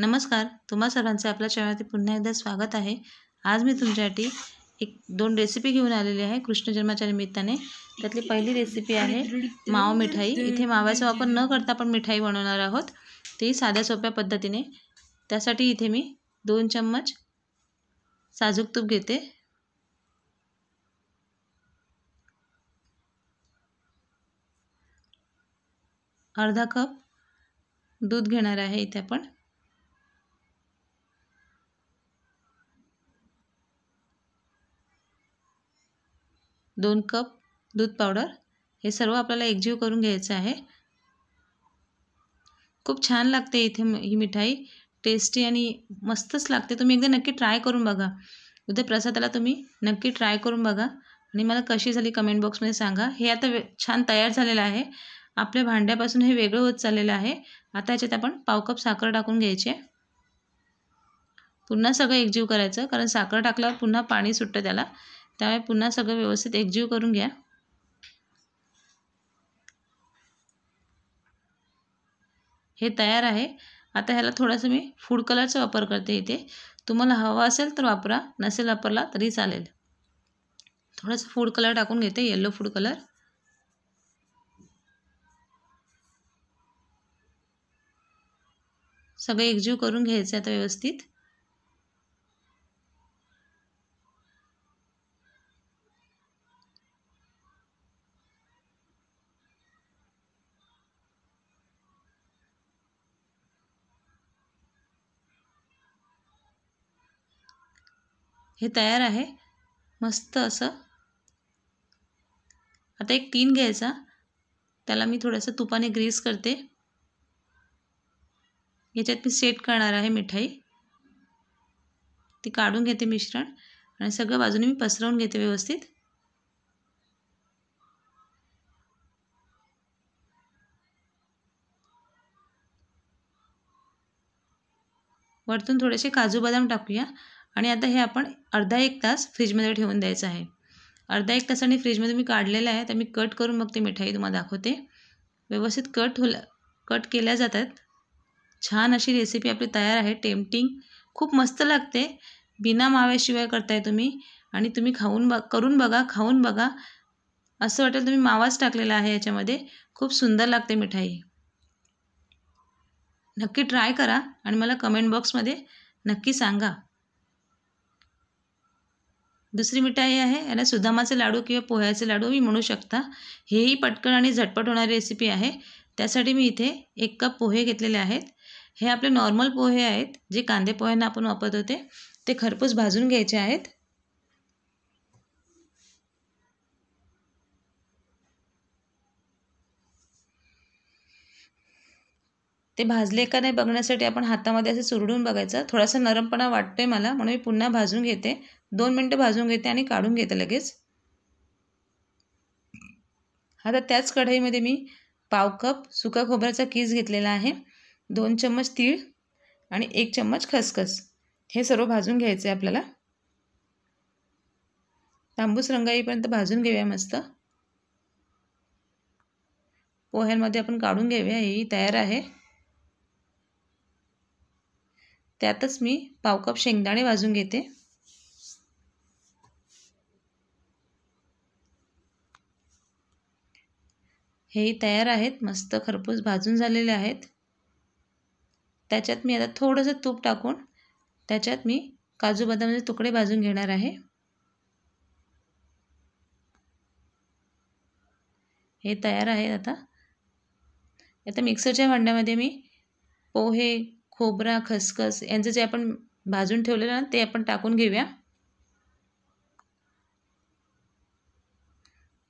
नमस्कार तुम्हा सर्वांचे आपल्या चॅनलवरती पुन्हा एकदा स्वागत आहे आज मी तुमच्यासाठी एक दोन रेसिपी घेऊन आलेली आहे कृष्ण जन्माच्या निमित्ताने त्यातली पहिली रेसिपी आहे मावा मिठाई इथे माव्याचा वापर न करता आपण मिठाई बनवणार आहोत ती साध्या सोप्या पद्धतीने त्यासाठी इथे मी दोन चम्मच साजूक तूप घेते अर्धा कप दूध घेणार आहे इथे आपण दोन कप दूध पावडर हे सर्व आपल्याला एकजीव करून घ्यायचं आहे खूप छान लागते इथे ही मिठाई टेस्टी आणि मस्तच लागते तुम्ही एकदा नक्की ट्राय करून बघा उद्या प्रसादाला तुम्ही नक्की ट्राय करून बघा आणि मला कशी झाली कमेंट बॉक्समध्ये सांगा हे आता छान तयार झालेलं आहे आपल्या भांड्यापासून हे वेगळं होत चाललेलं आहे आता याच्यात आपण पावकप कप साखर टाकून घ्यायची पुन्हा सगळं एकजीव करायचं कारण साखर टाकल्यावर पुन्हा पाणी सुटतं त्याला त्यामुळे पुन्हा सगळं व्यवस्थित एकजीव करून घ्या हे तयार आहे आता ह्याला थोडंसं मी फूड कलरचा वापर करते इथे तुम्हाला हवा असेल तर वापरा नसेल वापरला तरी चालेल थोडंसं फूड कलर टाकून घेते येल्लो फूड कलर सगळं एकजीव करून घ्यायचं आता व्यवस्थित हे तयार आहे मस्त असं आता एक टीन घ्यायचा त्याला मी थोडंसं तुपाने ग्रीस करते याच्यात मी सेट करणार आहे मिठाई ती काढून घेते मिश्रण आणि सगळं बाजूने मी पसरवून घेते व्यवस्थित वरतून थोडेसे काजू बदाम टाकूया आणि आता हे आपण अर्धा एक तास फ्रीजमध्ये ठेवून द्यायचं आहे अर्धा एक तासाने फ्रीजमध्ये मी काढलेलं आहे तर मी कट करून मग ती मिठाई तुम्हाला दाखवते व्यवस्थित कट होला कट केल्या जातात छान अशी रेसिपी आपली तयार आहे टेम्पटिंग खूप मस्त लागते बिना माव्याशिवाय करताय तुम्ही आणि तुम्ही खाऊन ब करून बघा खाऊन बघा असं वाटेल तुम्ही मावाच टाकलेला आहे याच्यामध्ये खूप सुंदर लागते मिठाई नक्की ट्राय करा आणि मला कमेंट बॉक्समध्ये नक्की सांगा दुसरी मिठाई आहे याला सुदामाचे लाडू किंवा पोह्याचे लाडू मी म्हणू शकता हेही पटकन आणि झटपट होणारी रेसिपी आहे त्यासाठी मी इथे एक कप पोहे घेतलेले आहेत हे आपले नॉर्मल पोहे आहेत जे कांदे पोह्यांना आपण वापरत होते ते खरपूस भाजून घ्यायचे आहेत ते भाजले का नाही बघण्यासाठी आपण हातामध्ये असं चुरडून बघायचं थोडासा नरमपणा वाटतोय मला म्हणून मी पुन्हा भाजून घेते दोन मिनटं भाजून घेते आणि काढून घेते लगेच आता त्याच कढईमध्ये मी पाव कप सुका खोबऱ्याचा किस घेतलेला आहे दोन चम्मच तीळ आणि एक चम्मच खसखस हे सर्व भाजून घ्यायचं आहे आपल्याला तांबूस रंगाईपर्यंत भाजून घेऊया मस्त पोह्यांमध्ये आपण काढून घेऊया ही तयार आहे त्यातच मी पावकप शेंगदाणे भाजून घेते हे तयार आहेत मस्त खरपूस भाजून झालेले आहेत त्याच्यात मी आता थोडंसं तूप टाकून त्याच्यात मी काजू बदामचे तुकडे भाजून घेणार आहे हे तयार आहेत आता आता मिक्सरच्या भांड्यामध्ये मी पोहे खोबरा खसखस यांचं जे आपण भाजून ठेवलेलं ना ते आपण टाकून घेऊया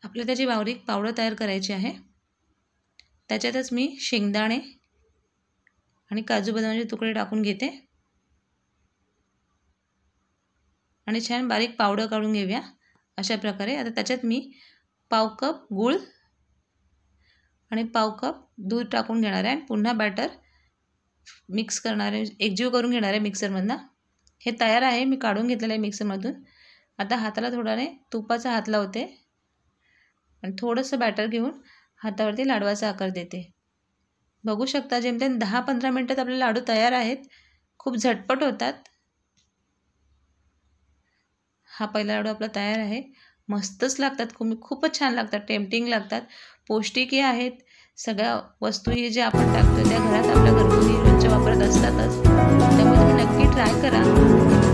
आपल्याला त्याची वावरीक पावडर तयार करायची आहे त्याच्यातच मी शेंगदाणे आणि काजू बदामाचे तुकडे टाकून घेते आणि छान बारीक पावडर काढून घेऊया अशा प्रकारे आता त्याच्यात मी पाव कप गूळ आणि पाव कप दूध टाकून घेणार आहे पुन्हा बॅटर मिक्स करणारे एकजीव करून घेणार आहे मिक्सरमधनं हे तयार आहे मी काढून घेतलेलं आहे मिक्सरमधून आता हाताला थोडाने तुपाचा हात लावते आणि थोडंसं बॅटर घेऊन हातावरती लाडवाचा आकार देते बघू शकता जेमतेम दहा पंधरा मिनटात आपले लाडू तयार आहेत खूप झटपट होतात हा पहिला लाडू आपला तयार आहे मस्तच लागतात खूप खूपच छान लागतात टेम्पटिंग लागतात पौष्टिकही आहेत सगळ्या वस्तू जे आपण टाकतो त्या घरात आपल्या घरगुती रोजच्या वापरत असतातच त्यामुळे तुम्ही नक्की ट्राय करा